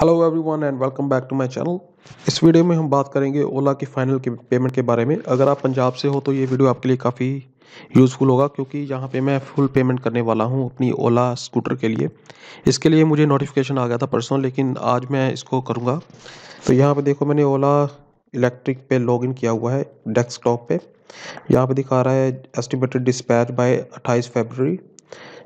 hello everyone and welcome back to my channel इस video में हम बात करेंगे ओला की फाइनल के पेमेंट के बारे में अगर आप पंजाब से हो तो ये वीडियो आपके लिए काफ़ी यूज़फुल होगा क्योंकि यहाँ पे मैं फुल पेमेंट करने वाला हूँ अपनी ओला स्कूटर के लिए इसके लिए मुझे नोटिफिकेशन आ गया था परसों लेकिन आज मैं इसको करूँगा तो यहाँ पर देखो मैंने ओला इलेक्ट्रिक पे इन किया हुआ है डेस्क टॉप पर यहाँ पर दिखा रहा है एस्टिमेटेड डिस्पैच बाई अट्ठाईस फेबररी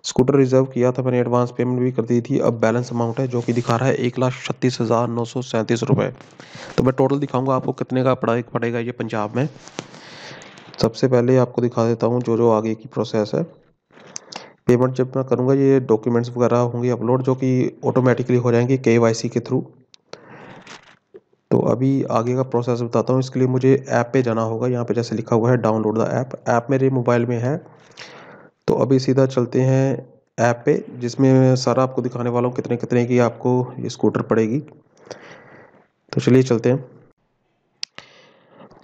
स्कूटर रिजर्व किया था मैंने एडवांस पेमेंट भी कर दी थी अब बैलेंस अमाउंट है जो कि दिखा रहा है एक लाख छत्तीस हज़ार नौ सौ सैंतीस रुपये तो मैं टोटल दिखाऊंगा आपको कितने का पड़ा पड़ेगा ये पंजाब में सबसे पहले आपको दिखा देता हूँ जो जो आगे की प्रोसेस है पेमेंट जब मैं करूँगा ये डॉक्यूमेंट्स वगैरह होंगे अपलोड जो कि ऑटोमेटिकली हो जाएंगे के वाई सी के थ्रू तो अभी आगे का प्रोसेस बताता हूँ इसके लिए मुझे ऐप पे जाना होगा यहाँ पे जैसे लिखा हुआ है डाउनलोड द ऐप ऐप मेरे मोबाइल में है तो अभी सीधा चलते हैं ऐप पे जिसमें सारा आपको दिखाने वाला हूँ कितने कितने की आपको ये स्कूटर पड़ेगी तो चलिए चलते हैं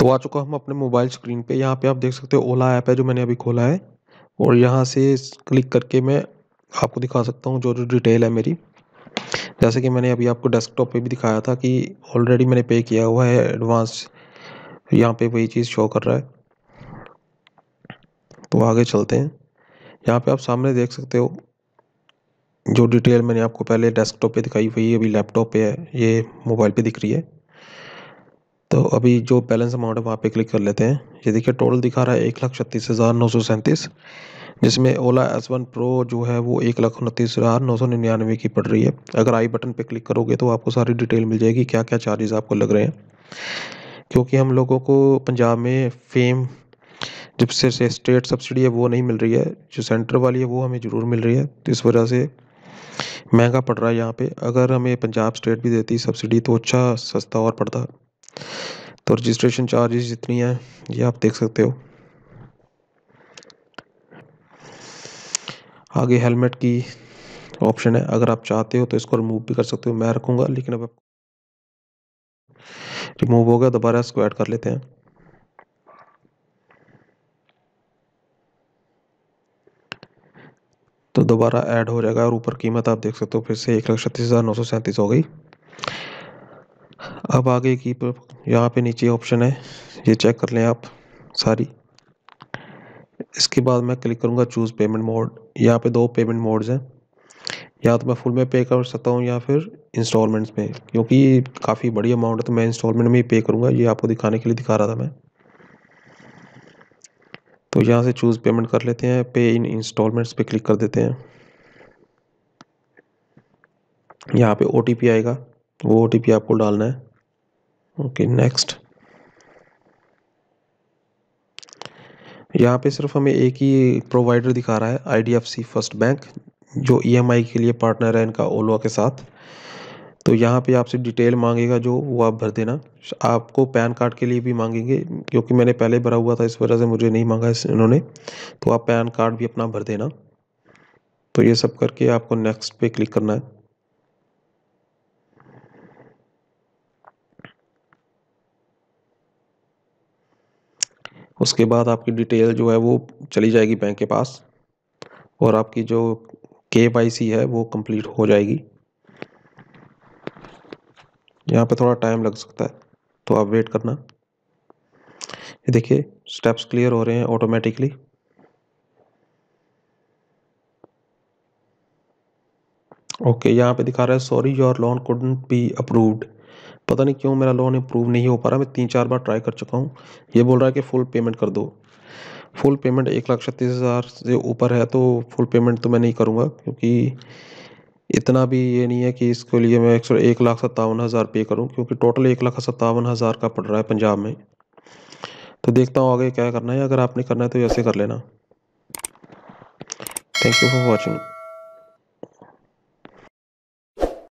तो आ चुका हम अपने मोबाइल स्क्रीन पे यहाँ पे आप देख सकते हो ओला ऐप है जो मैंने अभी खोला है और यहाँ से क्लिक करके मैं आपको दिखा सकता हूँ जो जो डिटेल है मेरी जैसे कि मैंने अभी आपको डेस्कटॉप पे भी दिखाया था कि ऑलरेडी मैंने पे किया हुआ है एडवांस यहाँ पे वही चीज़ शो कर रहा है तो आगे चलते हैं यहाँ पे आप सामने देख सकते हो जो डिटेल मैंने आपको पहले डेस्कटॉप पे दिखाई हुई है अभी लैपटॉप पे है ये मोबाइल पे दिख रही है तो अभी जो बैलेंस अमाउंट है वहाँ पे क्लिक कर लेते हैं ये देखिए टोटल दिखा रहा है एक लाख छत्तीस हज़ार नौ सौ सैंतीस जिसमें ओला एस वन प्रो जो है वो एक लाख उनतीस हज़ार नौ सौ निन्यानवे की पड़ रही है अगर आई बटन पे क्लिक करोगे तो आपको सारी डिटेल मिल जाएगी क्या क्या चार्जेस आपको लग रहे हैं क्योंकि हम लोगों को पंजाब में फेम जिससे से स्टेट सब्सिडी है वो नहीं मिल रही है जो सेंटर वाली है वो हमें ज़रूर मिल रही है तो इस वजह से महंगा पड़ रहा है यहाँ पे अगर हमें पंजाब स्टेट भी देती सब्सिडी तो अच्छा सस्ता और पड़ता तो रजिस्ट्रेशन चार्जेस जितनी हैं ये आप देख सकते हो आगे हेलमेट की ऑप्शन है अगर आप चाहते हो तो इसको रिमूव भी कर सकते हो मैं रखूँगा लेकिन अब रिमूव हो गया दोबारा इसको ऐड कर लेते हैं तो दोबारा ऐड हो जाएगा और ऊपर कीमत आप देख सकते हो फिर से एक लाख छत्तीस हज़ार नौ सौ सैंतीस हो गई अब आगे की यहाँ पे नीचे ऑप्शन है ये चेक कर लें आप सारी इसके बाद मैं क्लिक करूँगा चूज़ पेमेंट मोड यहाँ पे दो पेमेंट मोड्स हैं या तो मैं फुल में पे कर सकता हूँ या फिर इंस्टॉलमेंट्स में क्योंकि काफ़ी बड़ी अमाउंट है तो मैं इंस्टॉलमेंट में ही पे करूँगा ये आपको दिखाने के लिए दिखा रहा था मैं तो यहाँ से चूज़ पेमेंट कर लेते हैं पे इन इंस्टॉलमेंट्स पे क्लिक कर देते हैं यहाँ पे ओ आएगा वो ओ आपको डालना है ओके नेक्स्ट यहाँ पे सिर्फ हमें एक ही प्रोवाइडर दिखा रहा है आई फर्स्ट बैंक जो ई e के लिए पार्टनर है इनका ओलवा के साथ तो यहाँ पे आपसे डिटेल मांगेगा जो वो आप भर देना आपको पैन कार्ड के लिए भी मांगेंगे क्योंकि मैंने पहले भरा हुआ था इस वजह से मुझे नहीं मांगा इस इन्होंने तो आप पैन कार्ड भी अपना भर देना तो ये सब करके आपको नेक्स्ट पे क्लिक करना है उसके बाद आपकी डिटेल जो है वो चली जाएगी बैंक के पास और आपकी जो के है वो कंप्लीट हो जाएगी यहाँ पे थोड़ा टाइम लग सकता है तो आप वेट करना ये देखिए स्टेप्स क्लियर हो रहे हैं ऑटोमेटिकली ओके यहाँ पे दिखा रहा है sorry your loan couldn't be approved पता नहीं क्यों मेरा लोन अप्रूव नहीं हो पा रहा मैं तीन चार बार ट्राई कर चुका हूँ ये बोल रहा है कि फुल पेमेंट कर दो फुल पेमेंट एक लाख छत्तीस हज़ार से ऊपर है तो फुल पेमेंट तो मैं नहीं करूँगा क्योंकि इतना भी ये नहीं है कि इसके लिए मैं एक, एक लाख सत्तावन हज़ार पे करूं क्योंकि टोटल एक लाख सत्तावन हज़ार का पड़ रहा है पंजाब में तो देखता हूँ आगे क्या करना है अगर आपने करना है तो ऐसे कर लेना थैंक यू फॉर वॉचिंग